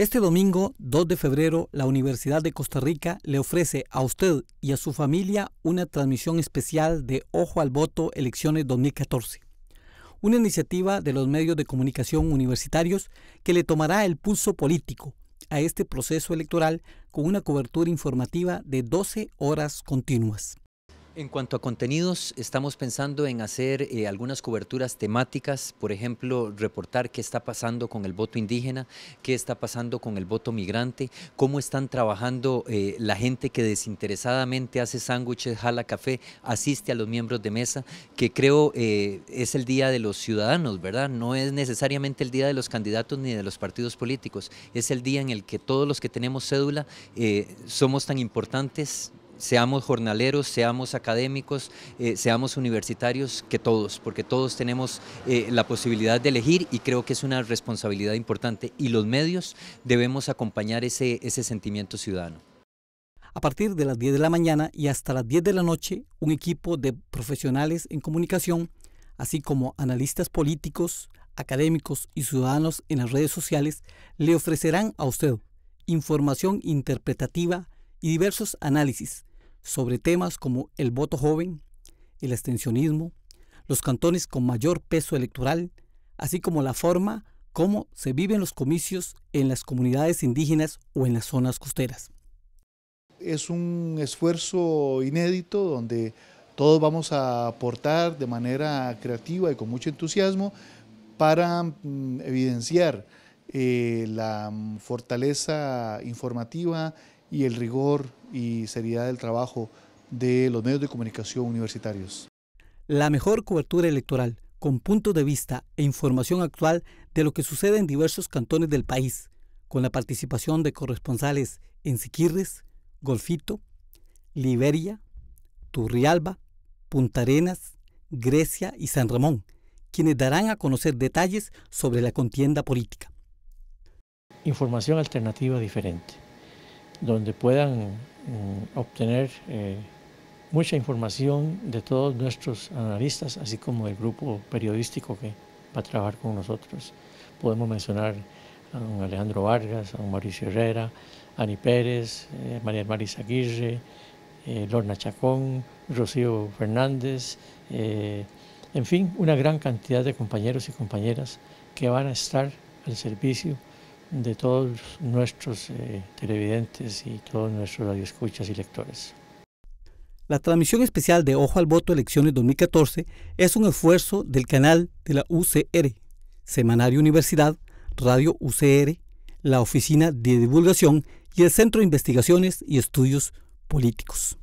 Este domingo, 2 de febrero, la Universidad de Costa Rica le ofrece a usted y a su familia una transmisión especial de Ojo al Voto Elecciones 2014, una iniciativa de los medios de comunicación universitarios que le tomará el pulso político a este proceso electoral con una cobertura informativa de 12 horas continuas. En cuanto a contenidos, estamos pensando en hacer eh, algunas coberturas temáticas, por ejemplo, reportar qué está pasando con el voto indígena, qué está pasando con el voto migrante, cómo están trabajando eh, la gente que desinteresadamente hace sándwiches, jala café, asiste a los miembros de mesa, que creo eh, es el día de los ciudadanos, ¿verdad? No es necesariamente el día de los candidatos ni de los partidos políticos, es el día en el que todos los que tenemos cédula somos tan importantes seamos jornaleros, seamos académicos, eh, seamos universitarios, que todos, porque todos tenemos eh, la posibilidad de elegir y creo que es una responsabilidad importante y los medios debemos acompañar ese, ese sentimiento ciudadano. A partir de las 10 de la mañana y hasta las 10 de la noche, un equipo de profesionales en comunicación, así como analistas políticos, académicos y ciudadanos en las redes sociales, le ofrecerán a usted información interpretativa y diversos análisis sobre temas como el voto joven, el extensionismo, los cantones con mayor peso electoral, así como la forma como se viven los comicios en las comunidades indígenas o en las zonas costeras. Es un esfuerzo inédito donde todos vamos a aportar de manera creativa y con mucho entusiasmo para mm, evidenciar eh, la fortaleza informativa y el rigor y seriedad del trabajo de los medios de comunicación universitarios. La mejor cobertura electoral, con punto de vista e información actual de lo que sucede en diversos cantones del país, con la participación de corresponsales en Siquirres, Golfito, Liberia, Turrialba, Punta Arenas, Grecia y San Ramón, quienes darán a conocer detalles sobre la contienda política. Información alternativa diferente donde puedan mm, obtener eh, mucha información de todos nuestros analistas, así como del grupo periodístico que va a trabajar con nosotros. Podemos mencionar a don Alejandro Vargas, a Mauricio Herrera, Ani Pérez, eh, María Marisa Aguirre, eh, Lorna Chacón, Rocío Fernández, en fin, una gran cantidad de compañeros y compañeras que van a estar al servicio de todos nuestros eh, televidentes y todos nuestros radioescuchas y lectores. La transmisión especial de Ojo al Voto Elecciones 2014 es un esfuerzo del canal de la UCR, Semanario Universidad, Radio UCR, la Oficina de Divulgación y el Centro de Investigaciones y Estudios Políticos.